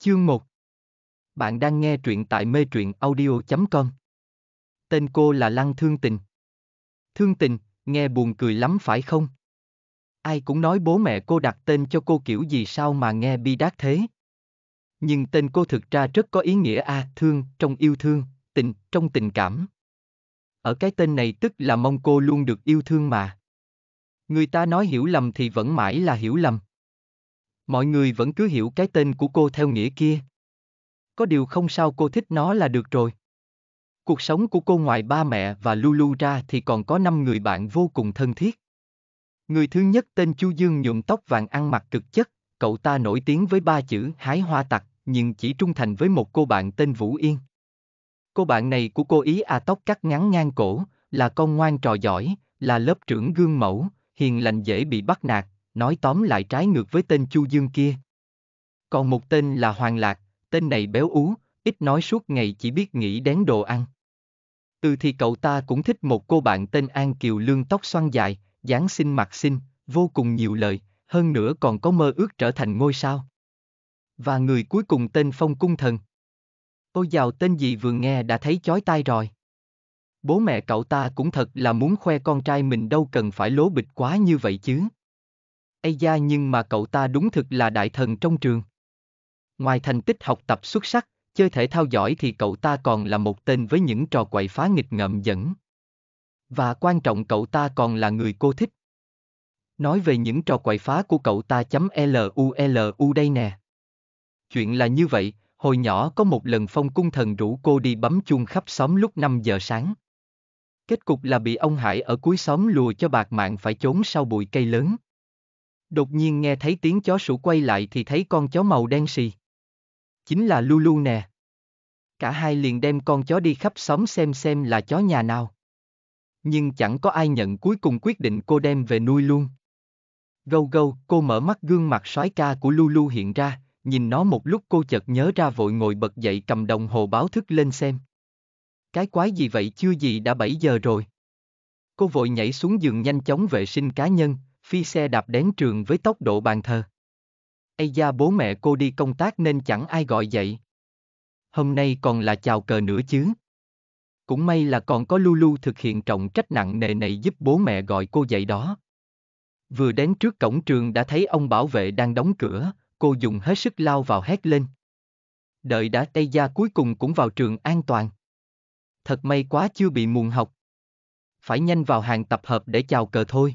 Chương 1 Bạn đang nghe truyện tại mê truyện audio.com Tên cô là Lăng Thương Tình Thương Tình, nghe buồn cười lắm phải không? Ai cũng nói bố mẹ cô đặt tên cho cô kiểu gì sao mà nghe bi đát thế. Nhưng tên cô thực ra rất có ý nghĩa a à, thương trong yêu thương, tình trong tình cảm. Ở cái tên này tức là mong cô luôn được yêu thương mà. Người ta nói hiểu lầm thì vẫn mãi là hiểu lầm Mọi người vẫn cứ hiểu cái tên của cô theo nghĩa kia. Có điều không sao cô thích nó là được rồi. Cuộc sống của cô ngoài ba mẹ và Lulu ra thì còn có năm người bạn vô cùng thân thiết. Người thứ nhất tên Chu Dương nhuộm tóc vàng ăn mặc cực chất, cậu ta nổi tiếng với ba chữ hái hoa tặc, nhưng chỉ trung thành với một cô bạn tên Vũ Yên. Cô bạn này của cô ý à tóc cắt ngắn ngang cổ, là con ngoan trò giỏi, là lớp trưởng gương mẫu, hiền lành dễ bị bắt nạt, nói tóm lại trái ngược với tên Chu Dương kia. Còn một tên là Hoàng Lạc, tên này béo ú, ít nói suốt ngày chỉ biết nghĩ đến đồ ăn. Từ thì cậu ta cũng thích một cô bạn tên An Kiều Lương tóc xoăn dài, dáng xinh mặt xinh, vô cùng nhiều lời, hơn nữa còn có mơ ước trở thành ngôi sao. Và người cuối cùng tên Phong Cung Thần. Ôi giàu tên gì vừa nghe đã thấy chói tai rồi. Bố mẹ cậu ta cũng thật là muốn khoe con trai mình đâu cần phải lố bịch quá như vậy chứ. Ây da nhưng mà cậu ta đúng thực là đại thần trong trường. Ngoài thành tích học tập xuất sắc, chơi thể thao giỏi thì cậu ta còn là một tên với những trò quậy phá nghịch ngợm dẫn. Và quan trọng cậu ta còn là người cô thích. Nói về những trò quậy phá của cậu ta chấm LULU đây nè. Chuyện là như vậy, hồi nhỏ có một lần phong cung thần rủ cô đi bấm chuông khắp xóm lúc 5 giờ sáng. Kết cục là bị ông Hải ở cuối xóm lùa cho bạc mạng phải trốn sau bụi cây lớn. Đột nhiên nghe thấy tiếng chó sủa quay lại thì thấy con chó màu đen xì. Chính là Lulu nè. Cả hai liền đem con chó đi khắp xóm xem xem là chó nhà nào. Nhưng chẳng có ai nhận cuối cùng quyết định cô đem về nuôi luôn. Gâu gâu, cô mở mắt gương mặt soái ca của Lulu hiện ra, nhìn nó một lúc cô chợt nhớ ra vội ngồi bật dậy cầm đồng hồ báo thức lên xem. Cái quái gì vậy chưa gì đã 7 giờ rồi. Cô vội nhảy xuống giường nhanh chóng vệ sinh cá nhân, phi xe đạp đến trường với tốc độ bàn thờ. Ây da bố mẹ cô đi công tác nên chẳng ai gọi dậy. Hôm nay còn là chào cờ nữa chứ. Cũng may là còn có Lulu thực hiện trọng trách nặng nề này giúp bố mẹ gọi cô dậy đó. Vừa đến trước cổng trường đã thấy ông bảo vệ đang đóng cửa, cô dùng hết sức lao vào hét lên. Đợi đã tay gia cuối cùng cũng vào trường an toàn. Thật may quá chưa bị muộn học. Phải nhanh vào hàng tập hợp để chào cờ thôi.